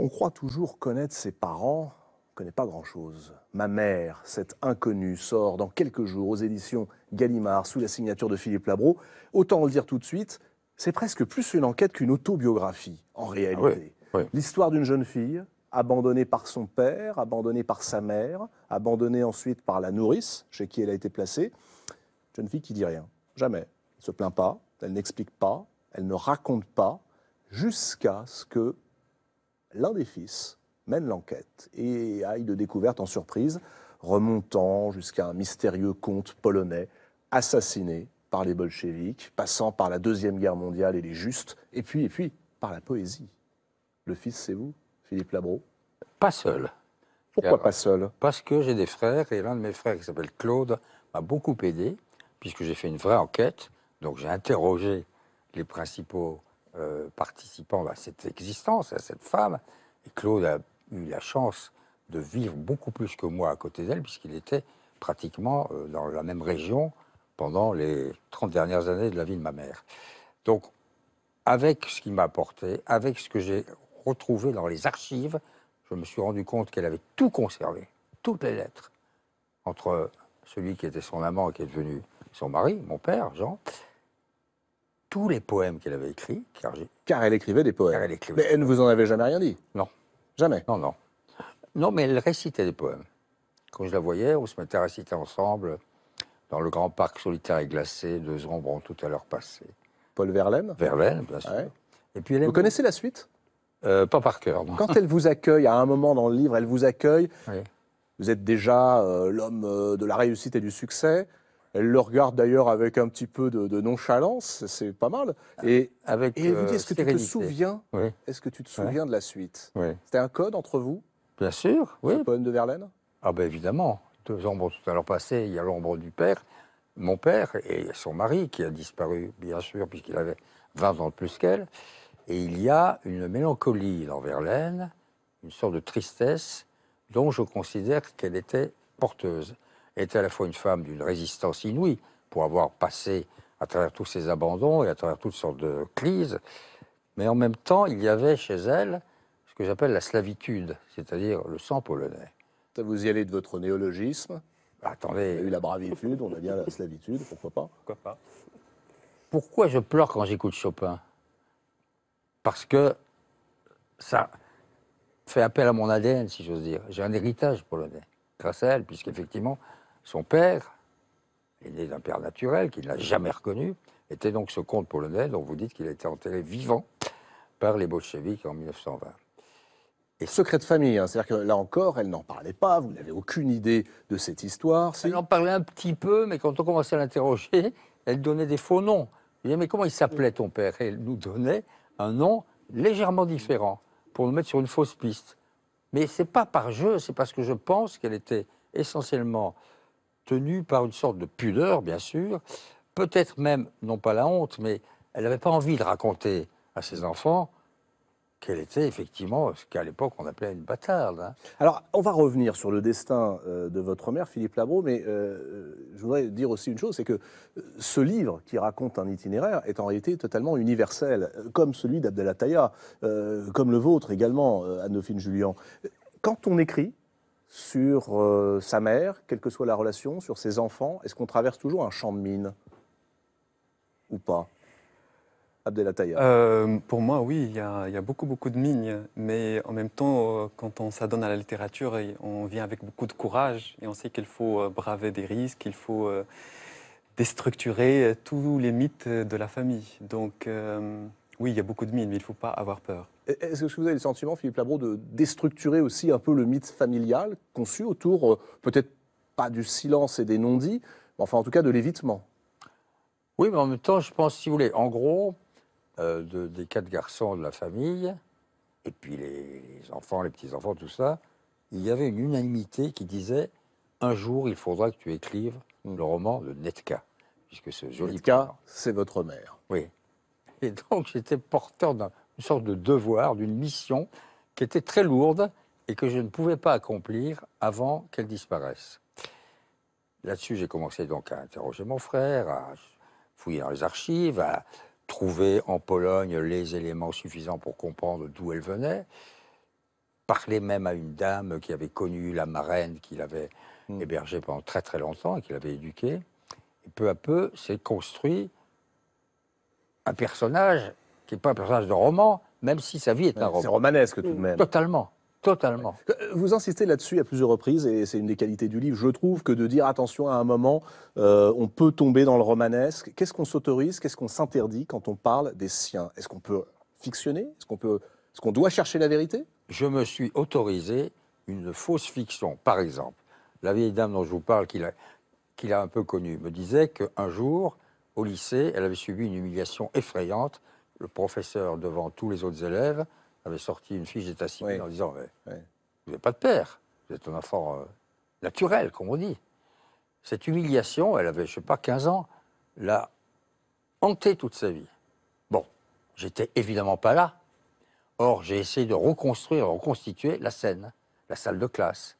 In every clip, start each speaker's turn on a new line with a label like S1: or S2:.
S1: On croit toujours connaître ses parents, on ne connaît pas grand-chose. Ma mère, cette inconnue, sort dans quelques jours aux éditions Gallimard sous la signature de Philippe Labro. Autant le dire tout de suite, c'est presque plus une enquête qu'une autobiographie,
S2: en réalité.
S1: Ah L'histoire d'une jeune fille, abandonnée par son père, abandonnée par sa mère, abandonnée ensuite par la nourrice chez qui elle a été placée. Jeune fille qui dit rien, jamais. Elle ne se plaint pas, elle n'explique pas, elle ne raconte pas, jusqu'à ce que l'un des fils mène l'enquête et aille de découverte en surprise, remontant jusqu'à un mystérieux comte polonais assassiné par les bolcheviks, passant par la Deuxième Guerre mondiale et les justes, et puis, et puis, par la poésie. Le fils, c'est vous, Philippe Labro Pas
S3: seul. Pourquoi pas seul Parce que j'ai des frères, et l'un de mes frères, qui s'appelle Claude, m'a beaucoup aidé, puisque j'ai fait une vraie enquête, donc j'ai interrogé les principaux euh, participant à cette existence, à cette femme. Et Claude a eu la chance de vivre beaucoup plus que moi à côté d'elle, puisqu'il était pratiquement euh, dans la même région pendant les 30 dernières années de la vie de ma mère. Donc, avec ce qu'il m'a apporté, avec ce que j'ai retrouvé dans les archives, je me suis rendu compte qu'elle avait tout conservé, toutes les lettres, entre celui qui était son amant et qui est devenu son mari, mon père, Jean, tous les poèmes qu'elle avait écrits. Car, car, elle écrivait des poèmes. mais elle ne vous en avait jamais rien dit Non. Jamais Non, non. Non, mais elle récitait des poèmes. Quand je la voyais, on se mettait à réciter ensemble dans le grand parc solitaire et glacé, deux ombres
S1: ont tout à l'heure passé. Paul Verlaine Verlaine, bien sûr. Et puis elle vous connaissez la suite euh, Pas par cœur. Non. Quand elle vous accueille, à un moment dans le livre, elle vous accueille. Vous êtes déjà euh, l'homme euh, de la réussite et du succès. Elle le regarde d'ailleurs avec un petit peu de, nonchalance, c'est pas mal. Ah, et, avec, et vous dit, euh, est-ce que, tu te souviens, de la suite C'était un code entre vous Bien sûr, oui. Le poème de Verlaine Ah ben
S3: évidemment. Deux ombres tout à l'heure passées, il y a l'ombre du père, mon père, et son mari qui a disparu, bien sûr, puisqu'il avait 20 ans de plus qu'elle. Et il y a une mélancolie dans Verlaine, une sorte de tristesse dont je considère qu'elle était porteuse était à la fois une femme d'une résistance inouïe, pour avoir passé à travers tous ces abandons et à travers toutes sortes de crises, mais en même temps, il y avait chez elle ce que j'appelle la slavitude, c'est-à-dire le sang polonais. Vous y allez de votre
S1: néologisme bah, Attendez. y a eu la bravitude, on a bien la slavitude, pourquoi pas Pourquoi pas
S3: Pourquoi je pleure quand j'écoute Chopin Parce que ça fait appel à mon ADN, si j'ose dire. J'ai un héritage polonais, grâce à elle, puisqu'effectivement, son père, il est d'un père naturel qu'il n'a jamais reconnu, était donc ce comte polonais dont vous dites qu'il a été enterré vivant par les bolcheviks en 1920. Et secret de famille, hein. c'est-à-dire que là encore, elle n'en parlait pas, vous n'avez aucune idée de cette histoire. Elle en parlait un petit peu, mais quand on commençait à l'interroger, elle donnait des faux noms. Je disais, mais comment il s'appelait ton père Et elle nous donnait un nom légèrement différent pour nous mettre sur une fausse piste. Mais c'est pas par jeu, c'est parce que je pense qu'elle était essentiellement tenue par une sorte de pudeur, bien sûr, peut-être même, non pas la honte, mais elle n'avait pas envie de raconter à ses enfants qu'elle
S1: était effectivement ce qu'à l'époque on appelait une bâtarde. Hein. Alors, on va revenir sur le destin euh, de votre mère, Philippe Labro, mais euh, je voudrais dire aussi une chose, c'est que euh, ce livre qui raconte un itinéraire est en réalité totalement universel, comme celui d'Abdelataya, comme le vôtre également, anne Julien. Quand on écrit, sur euh, sa mère, quelle que soit la relation, sur ses enfants Est-ce qu'on traverse toujours un champ de mines Ou pas Abdelataya
S2: euh, Pour moi, oui, il y, a beaucoup, beaucoup de mines. Mais en même temps, euh, quand on s'adonne à la littérature, on vient avec beaucoup de courage et on sait qu'il faut euh, braver des risques, il faut déstructurer tous les mythes de la famille. Donc. Oui, il y a beaucoup de mines, mais il ne faut pas avoir peur.
S1: Est-ce que vous avez le sentiment, Philippe Labro, de déstructurer aussi un peu le mythe familial conçu autour, euh, peut-être pas du silence et des non-dits, mais enfin en tout cas de l'évitement Oui, mais en
S3: même temps, je pense, si vous voulez, en gros, euh, de, des quatre garçons de la famille, et puis les, enfants, les petits-enfants, tout ça, il y avait une unanimité qui disait un jour, il faudra que tu écrives hmm. le roman de Netka. Puisque ce joli. Netka, c'est votre mère. Oui. Et donc, j'étais porteur d'une sorte de devoir, d'une mission qui était très lourde et que je ne pouvais pas accomplir avant qu'elle disparaisse. Là-dessus, j'ai commencé donc à interroger mon frère, à fouiller dans les archives, à trouver en Pologne les éléments suffisants pour comprendre d'où elle venait, parler même à une dame qui avait connu la marraine qu'il avait hmm. hébergée pendant très très longtemps et qu'il avait éduquée. Et peu à peu, s'est construit un personnage qui n'est pas un personnage de roman, même si sa vie est un roman. C'est
S1: romanesque tout de même. Totalement. Totalement. Euh, vous insistez là-dessus à plusieurs reprises, et c'est une des qualités du livre, je trouve, que de dire attention à un moment, euh, on peut tomber dans le romanesque. Qu'est-ce qu'on s'autorise, qu'est-ce qu'on s'interdit quand on parle des siens Est-ce qu'on peut fictionner Est-ce qu'on peut, est-ce qu'on doit chercher la vérité Je me suis autorisé une fausse fiction, par exemple.
S3: La vieille dame dont je vous parle, qu'il a, qu'il a un peu connue, me disait qu'un jour, au lycée, elle avait subi une humiliation effrayante. Le professeur, devant tous les autres élèves, avait sorti une fiche d'état civil en disant Vous n'avez pas de père, vous êtes un enfant euh, naturel, comme on dit. Cette humiliation, elle avait, je ne sais pas, 15 ans, l'a hantée toute sa vie. Bon, j'étais évidemment pas là. Or, j'ai essayé de reconstruire, reconstituer la scène, la salle de classe,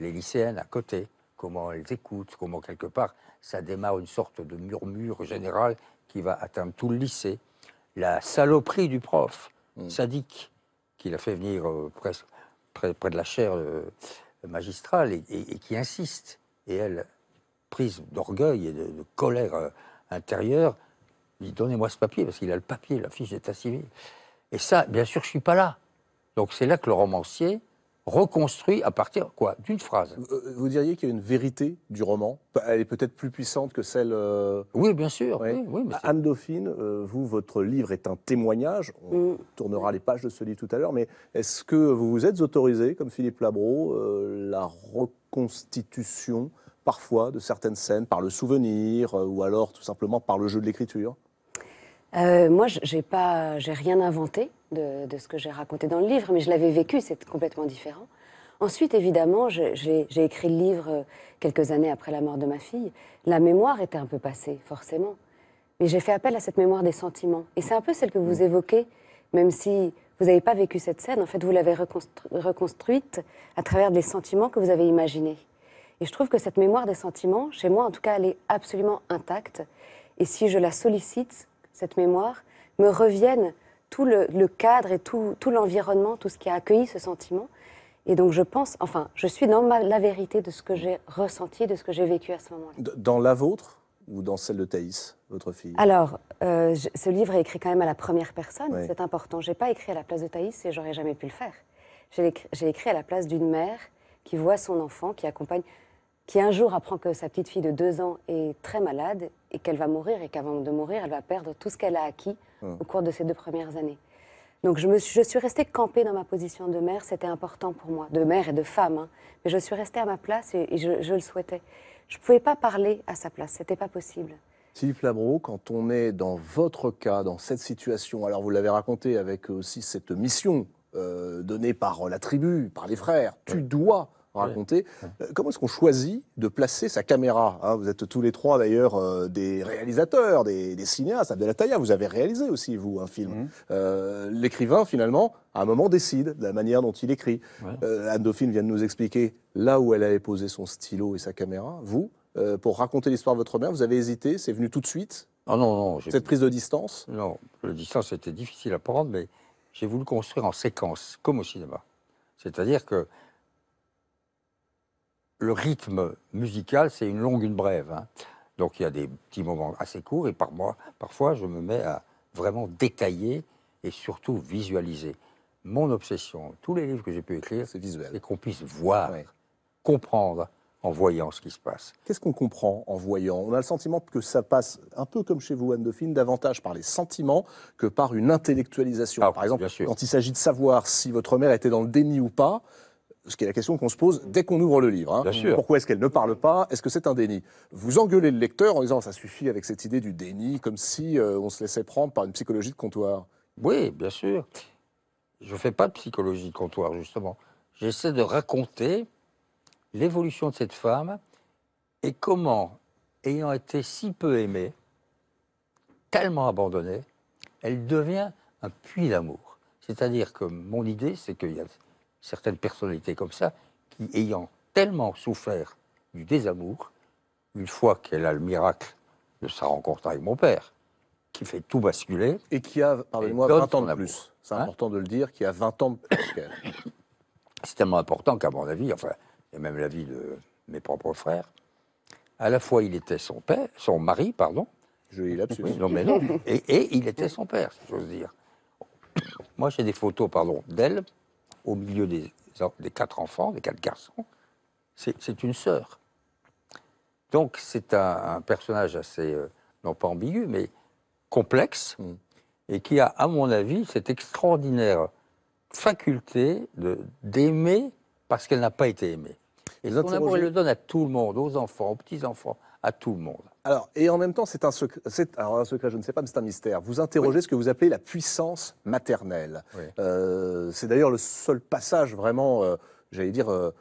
S3: les lycéennes à côté, comment elles écoutent, comment quelque part ça démarre une sorte de murmure général qui va atteindre tout le lycée. La saloperie du prof, mmh. sadique, qu'il a fait venir euh, près, de la chaire euh, magistrale et, qui insiste. Et elle, prise d'orgueil et de, colère euh, intérieure, dit Donnez-moi ce papier, parce qu'il a le papier, la fiche d'état civil. Et ça, bien sûr, je ne suis pas là.
S1: Donc c'est là que le romancier reconstruit à partir quoi d'une phrase. Euh, vous diriez qu'il y a une vérité du roman Elle est peut-être plus puissante que celle. Euh, oui, bien sûr. Anne Dauphine, euh, vous, votre livre est un témoignage. On mm. tournera les pages de ce livre tout à l'heure, mais est-ce que vous vous êtes autorisé, comme Philippe Labro, la reconstitution parfois de certaines scènes par le souvenir ou alors tout simplement par le jeu de l'écriture
S4: euh, moi, j'ai pas, j'ai rien inventé de, ce que j'ai raconté dans le livre, mais je l'avais vécu, c'est complètement différent. Ensuite, évidemment, j'ai écrit le livre euh, quelques années après la mort de ma fille. La mémoire était un peu passée, forcément. Mais j'ai fait appel à cette mémoire des sentiments. Et c'est un peu celle que vous mm. évoquez, même si vous n'avez pas vécu cette scène. En fait, vous l'avez reconstruite à travers des sentiments que vous avez imaginés. Et je trouve que cette mémoire des sentiments, chez moi en tout cas, elle est absolument intacte. Et si je la sollicite, cette mémoire, me reviennent tout le, cadre et tout, l'environnement, tout ce qui a accueilli ce sentiment. Et donc je pense, enfin, je suis dans la vérité de ce que j'ai ressenti, de ce que j'ai vécu à ce moment-là.
S1: Dans la vôtre ou dans celle de Thaïs, votre fille Alors,
S4: euh, ce livre est écrit quand même à la première personne, c'est important. Je n'ai pas écrit à la place de Thaïs et j'aurais jamais pu le faire. J'ai écrit à la place d'une mère qui voit son enfant, qui accompagne qui un jour apprend que sa petite fille de deux ans est très malade et qu'elle va mourir et qu'avant de mourir, elle va perdre tout ce qu'elle a acquis hmm. au cours de ses deux premières années. Donc je, me suis, je suis restée campée dans ma position de mère, c'était important pour moi, de mère et de femme, hein. mais je suis restée à ma place et, je, le souhaitais. Je ne pouvais pas parler à sa place, c'était pas possible.
S1: Philippe Labro, quand on est dans votre cas, dans cette situation, alors vous l'avez raconté avec aussi cette mission euh, donnée par la tribu, par les frères, tu dois raconter. Euh, comment est-ce qu'on choisit de placer sa caméra hein Vous êtes tous les trois d'ailleurs euh, des réalisateurs, des, des cinéastes. Abdelataya, vous avez réalisé aussi, vous, un film. Mhm. Euh, l'écrivain, finalement, à un moment décide de la manière dont il écrit. Anne Dauphine vient de nous expliquer là où elle avait posé son stylo et sa caméra. Vous, pour raconter l'histoire de votre mère, vous avez hésité, c'est venu tout de suite
S3: Ah non, non. Cette prise de distance Non, la distance était difficile à prendre, mais j'ai voulu construire en séquence, comme au cinéma. C'est-à-dire que le rythme musical, c'est une longue, une brève. Hein. Donc il y a des petits moments assez courts et par moi, parfois je me mets à vraiment détailler et surtout visualiser. Mon obsession, tous les livres que j'ai pu écrire, c'est visuel. Et qu'on puisse voir, comprendre en voyant ce qui se passe.
S1: Qu'est-ce qu'on comprend en voyant On a le sentiment que ça passe, un peu comme chez vous, Anne Dauphine, davantage par les sentiments que par une intellectualisation. Ah par exemple, quand il s'agit de savoir si votre mère était dans le déni ou pas, ce qui est la question qu'on se pose dès qu'on ouvre le livre. Hein. Pourquoi est-ce qu'elle ne parle pas Est-ce que c'est un déni Vous engueulez le lecteur en disant ça suffit avec cette idée du déni, comme si euh, on se laissait prendre par une psychologie de comptoir.
S3: Oui, bien sûr. Je ne fais pas de psychologie de comptoir, justement. J'essaie de raconter l'évolution de cette femme et comment, ayant été si peu aimée, tellement abandonnée, elle devient un puits d'amour. C'est-à-dire que mon idée, c'est qu'il y a certaines personnalités comme ça qui, ayant tellement souffert du désamour, une fois qu'elle a le miracle de sa rencontre avec mon père, qui fait tout basculer. Et
S1: qui a, pardonnez-moi, 20 ans de
S3: plus. C'est hein important de le dire, qui a 20 ans de plus qu'elle. C'est tellement important qu'à mon avis, enfin, et même l'avis de mes propres frères, à la fois il était son père, son mari, pardon. Je l'ai l'absolu. Non, mais non. Et, et il était son père, si j'ose dire. Moi, j'ai des photos, pardon, d'elle au milieu des, quatre enfants, des quatre garçons, c'est une sœur. Donc c'est un, personnage assez, euh, non pas ambigu, mais complexe, mm. et qui a, à mon avis, cette extraordinaire faculté d'aimer parce qu'elle n'a pas été aimée. Et notre amour, le donne à tout
S1: le monde, aux enfants, aux petits-enfants, à tout le monde. Alors, et en même temps, c'est un, secret, alors je ne sais pas, mais c'est un mystère. Vous interrogez ce que vous appelez la puissance maternelle. Euh, c'est d'ailleurs le seul passage vraiment, euh, j'allais dire, euh,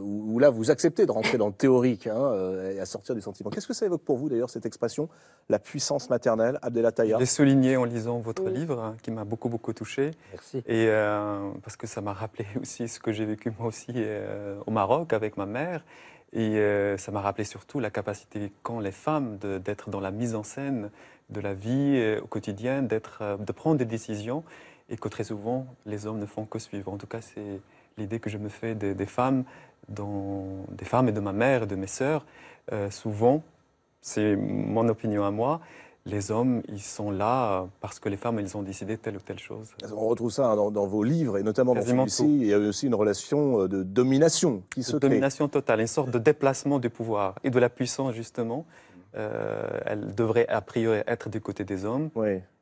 S1: où, là vous acceptez de rentrer dans le théorique hein, et à sortir du sentiment. Qu'est-ce que ça évoque pour vous d'ailleurs cette expression, la puissance maternelle, Abdelataya Je l'ai souligné
S2: en lisant votre livre, hein, qui m'a beaucoup beaucoup touché. Merci. Et parce que ça m'a rappelé aussi ce que j'ai vécu moi aussi au Maroc avec ma mère. Et euh, ça m'a rappelé surtout la capacité quand les femmes d'être dans la mise en scène de la vie euh, au quotidien, euh, de prendre des décisions, et que très souvent les hommes ne font que suivre. En tout cas, c'est l'idée que je me fais des, femmes, des femmes et de ma mère et de mes sœurs. souvent, c'est mon opinion à moi, les hommes, ils sont là euh, parce que les femmes, elles ont décidé telle ou telle chose.
S1: On retrouve ça dans, vos livres, et notamment dans celui-ci. Il y a aussi une relation euh, de domination qui de domination
S2: totale, une sorte de déplacement du pouvoir et de la puissance, justement. Euh, elle devrait, a priori, être du côté des hommes.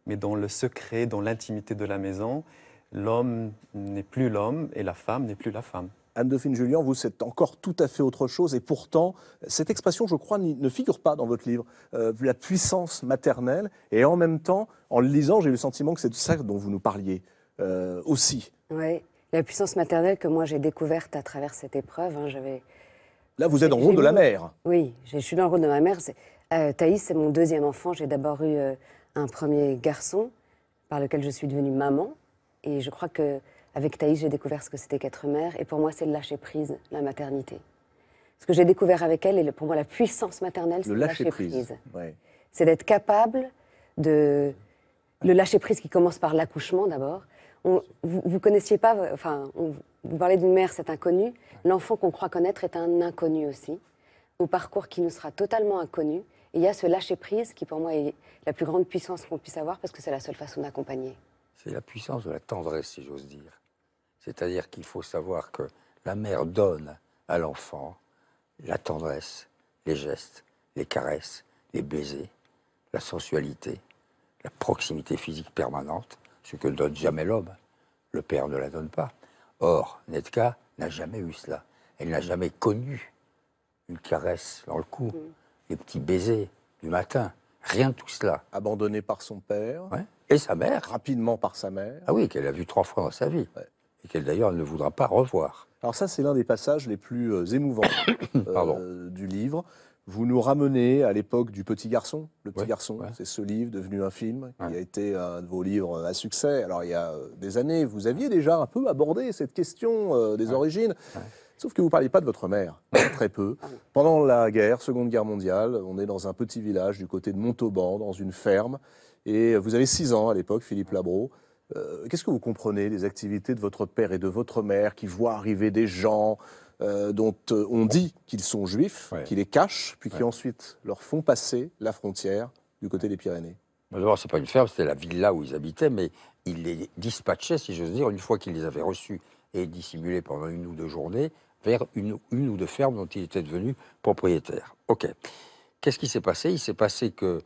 S2: Mais dans le secret, dans l'intimité de la maison, l'homme n'est plus l'homme et la femme n'est plus la femme.
S1: Anne-Dauphine Julien, vous, c'est encore tout à fait autre chose. Et pourtant, cette expression, je crois, ne figure pas dans votre livre. Euh, la puissance maternelle. Et en même temps, en le lisant, j'ai eu le sentiment que c'est de ça dont vous nous parliez euh, aussi.
S4: Oui, la puissance maternelle que moi j'ai découverte à travers cette épreuve. Hein, j'avais... Là, vous êtes dans le rôle de la mère. Oui, je suis dans le rôle de ma mère. Euh, Thaïs, c'est mon deuxième enfant. J'ai d'abord eu un premier garçon par lequel je suis devenue maman. Et je crois que avec Thaïs, j'ai découvert ce que c'était qu'être mère, et pour moi, c'est le lâcher prise, la maternité. Ce que j'ai découvert avec elle, et pour moi, la puissance maternelle, c'est le lâcher, prise. C'est d'être capable de. Le lâcher prise qui commence par l'accouchement d'abord. Vous, ne connaissiez pas, enfin, vous parlez d'une mère, c'est inconnu. L'enfant qu'on croit connaître est un inconnu aussi, au parcours qui nous sera totalement inconnu. Et il y a ce lâcher prise qui, pour moi, est la plus grande puissance qu'on puisse avoir parce que c'est la seule façon d'accompagner.
S3: C'est la puissance de la tendresse, si j'ose dire. C'est-à-dire qu'il faut savoir que la mère donne à l'enfant la tendresse, les gestes, les caresses, les baisers, la sensualité, la proximité physique permanente, ce que ne donne jamais l'homme. Le père ne la donne pas. Or, Netka n'a jamais eu cela. Elle n'a jamais connu une caresse dans le cou, les mm. petits baisers du matin, rien de tout cela. Abandonnée
S1: par son père. Et sa mère. Rapidement par sa mère. Ah oui, qu'elle a vu trois fois dans sa vie et qu'elle d'ailleurs ne voudra pas revoir. Alors ça, c'est l'un des passages les plus euh, émouvants euh, du livre. Vous nous ramenez à l'époque du Petit Garçon. Le Petit Garçon, c'est ce livre devenu un film qui a été un de vos livres à succès. Alors il y a euh, des années, vous aviez déjà un peu abordé cette question des origines. Sauf que vous ne parliez pas de votre mère, hein, très peu. Ah Pendant la guerre, Seconde Guerre mondiale, on est dans un petit village du côté de Montauban, dans une ferme. Et vous avez six ans à l'époque, Philippe Labro. Euh, qu'est-ce que vous comprenez des activités de votre père et de votre mère qui voient arriver des gens euh, dont euh, on dit qu'ils sont juifs, qui les cachent, puis qui ensuite leur font passer la frontière du côté des Pyrénées
S3: D'abord, ce n'est pas une ferme, c'était la villa où ils habitaient, mais ils les dispatchaient, si j'ose dire, une fois qu'ils les avaient reçus et dissimulés pendant une ou deux journées, vers une, une ou deux fermes dont ils étaient devenus propriétaires. OK. Qu'est-ce qui s'est passé Il s'est passé que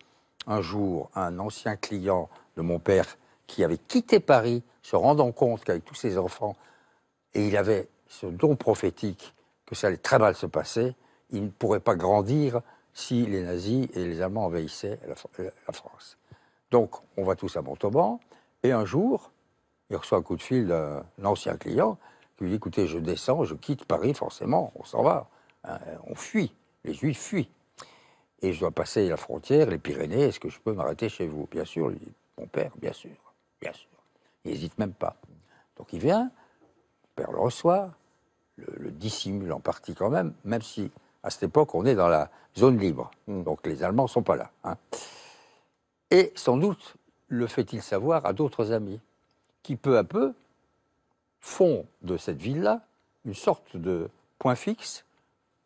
S3: un jour, un ancien client de mon père qui avait quitté Paris, se rendant compte qu'avec tous ses enfants, et il avait ce don prophétique que ça allait très mal se passer, il ne pourrait pas grandir si les nazis et les Allemands envahissaient la, France. Donc, on va tous à Montauban, et un jour, il reçoit un coup de fil d'un ancien client qui lui dit Écoutez, je descends, je quitte Paris, forcément, on s'en va, euh, on fuit, les Juifs fuient. Et je dois passer la frontière, les Pyrénées, est-ce que je peux m'arrêter chez vous Bien sûr, lui dit mon père, bien sûr bien sûr. Il n'hésite même pas. Donc il vient, le père le reçoit, le, dissimule en partie quand même, même si à cette époque on est dans la zone libre. Hmm. Donc les Allemands ne sont pas là. Hein. Et sans doute le fait-il savoir à d'autres amis qui peu à peu font de cette ville-là une sorte de point fixe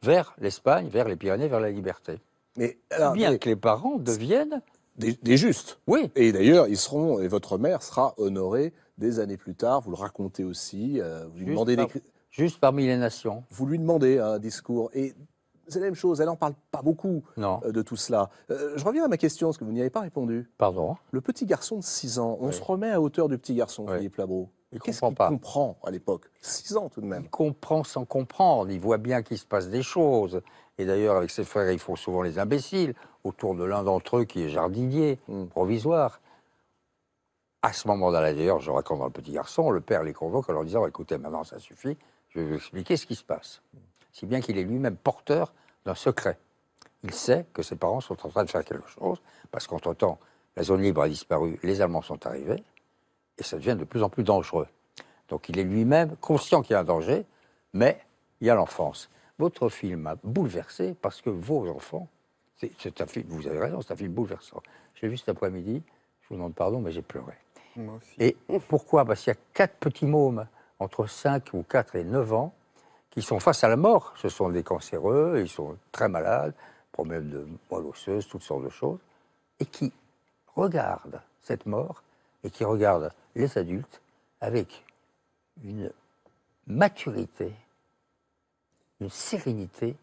S3: vers l'Espagne,
S1: vers les Pyrénées, vers la liberté. Mais bien que les parents deviennent des, justes. Oui. Et d'ailleurs, ils seront, et votre mère sera honorée des années plus tard. Vous le racontez aussi. Euh, vous lui demandez des... Juste parmi les nations. Vous lui demandez un discours. Et c'est la même chose. Elle n'en parle pas beaucoup non. Euh, de tout cela. Euh, je reviens à ma question, parce que vous n'y avez pas répondu. Pardon. Le petit garçon de 6 ans, on se remet à hauteur du petit garçon, Philippe Labro. Il Qu'est-ce comprend qu'il comprend à l'époque 6 ans tout de même. Il comprend sans comprendre. Il voit bien qu'il se passe des choses.
S3: Et d'ailleurs, avec ses frères, ils font souvent les imbéciles autour de l'un d'entre eux qui est jardinier hmm. provisoire. À ce moment-là, d'ailleurs, je raconte dans le petit garçon, le père les convoque en leur disant Écoutez, maintenant, ça suffit, je vais vous expliquer ce qui se passe. Si bien qu'il est lui-même porteur d'un secret. Il sait que ses parents sont en train de faire quelque chose, parce qu'entre-temps, la zone libre a disparu, les Allemands sont arrivés, et ça devient de plus en plus dangereux. Donc il est lui-même conscient qu'il y a un danger, mais il y a l'enfance. Votre film m'a bouleversé parce que vos enfants vous avez raison, c'est un film bouleversant. J'ai vu cet après-midi, je vous demande pardon, mais j'ai pleuré. Et pourquoi Parce qu'il y a quatre petits mômes entre 5 ou 4 et 9 ans qui sont face à la mort. Ce sont des cancéreux, ils sont très malades, problèmes de moelle osseuse, toutes sortes de choses, et qui regardent cette mort et qui regardent les adultes avec une maturité, une sérénité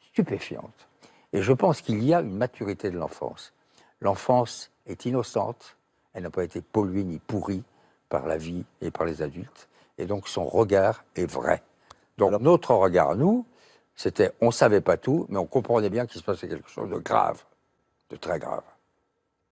S3: stupéfiante. Et je pense qu'il y a une maturité de l'enfance. L'enfance est innocente, elle n'a pas été polluée ni pourrie par la vie et par les adultes, et donc son regard est vrai. Donc notre regard, nous, c'était on ne savait pas tout, mais on comprenait bien qu'il se passait quelque chose de grave, de très grave.